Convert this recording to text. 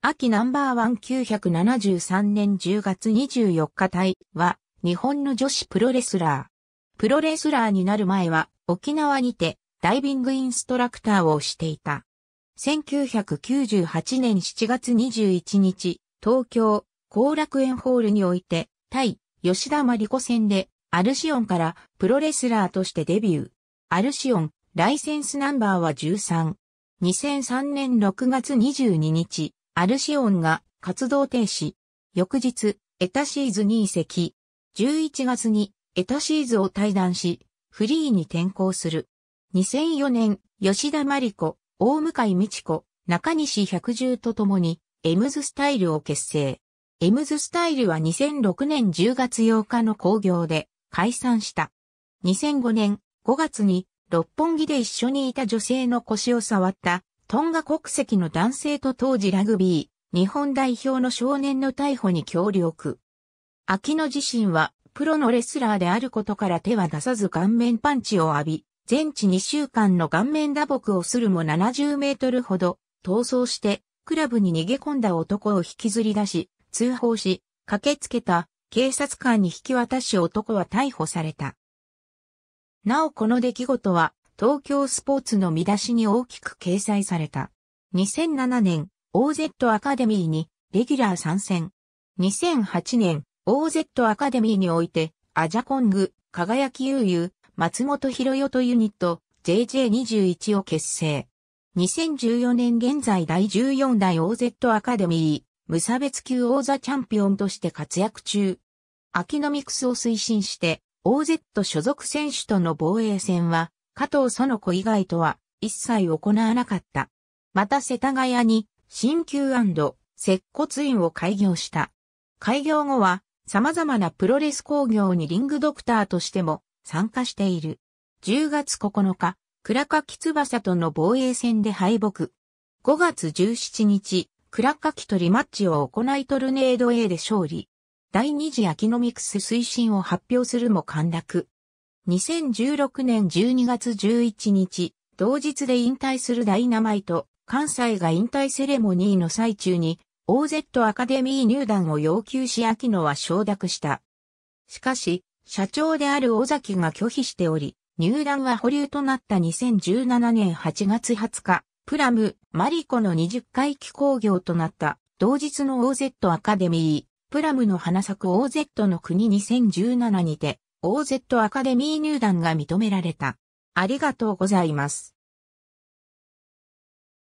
秋ナンバーワン973年10月24日隊は日本の女子プロレスラー。プロレスラーになる前は沖縄にてダイビングインストラクターをしていた。1998年7月21日、東京、後楽園ホールにおいて、対吉田真理子戦でアルシオンからプロレスラーとしてデビュー。アルシオン、ライセンスナンバーは13。2003年6月22日、アルシオンが活動停止。翌日、エタシーズに移籍。11月にエタシーズを退団し、フリーに転向する。2004年、吉田真理子、大向井美智子、中西百獣と共に、エムズスタイルを結成。エムズスタイルは2006年10月8日の興行で解散した。2005年5月に六本木で一緒にいた女性の腰を触ったトンガ国籍の男性と当時ラグビー、日本代表の少年の逮捕に協力。秋野自身は、プロのレスラーであることから手は出さず顔面パンチを浴び、全治2週間の顔面打撲をするも70メートルほど、逃走して、クラブに逃げ込んだ男を引きずり出し、通報し、駆けつけた警察官に引き渡し男は逮捕された。なおこの出来事は東京スポーツの見出しに大きく掲載された。2007年、OZ アカデミーにレギュラー参戦。2008年、OZ アカデミーにおいて、アジャコング、輝き悠々、松本博代とユニット、JJ21 を結成。2014年現在第14代 OZ アカデミー、無差別級王座チャンピオンとして活躍中。アキノミクスを推進して、OZ 所属選手との防衛戦は、加藤園子以外とは一切行わなかった。また世田谷に鍼灸接骨院を開業した。開業後は様々なプロレス工業にリングドクターとしても参加している。10月9日、倉垣翼との防衛戦で敗北。5月17日、倉垣とリマッチを行いトルネード A で勝利。第二次アキノミクス推進を発表するも陥落。2016年12月11日、同日で引退するダイナマイト、関西が引退セレモニーの最中に、OZ アカデミー入団を要求し秋野は承諾した。しかし、社長である尾崎が拒否しており、入団は保留となった2017年8月20日、プラム、マリコの20回帰工業となった、同日の OZ アカデミー、プラムの花咲く OZ の国2017にて、OZ アカデミー入団が認められた。ありがとうございます。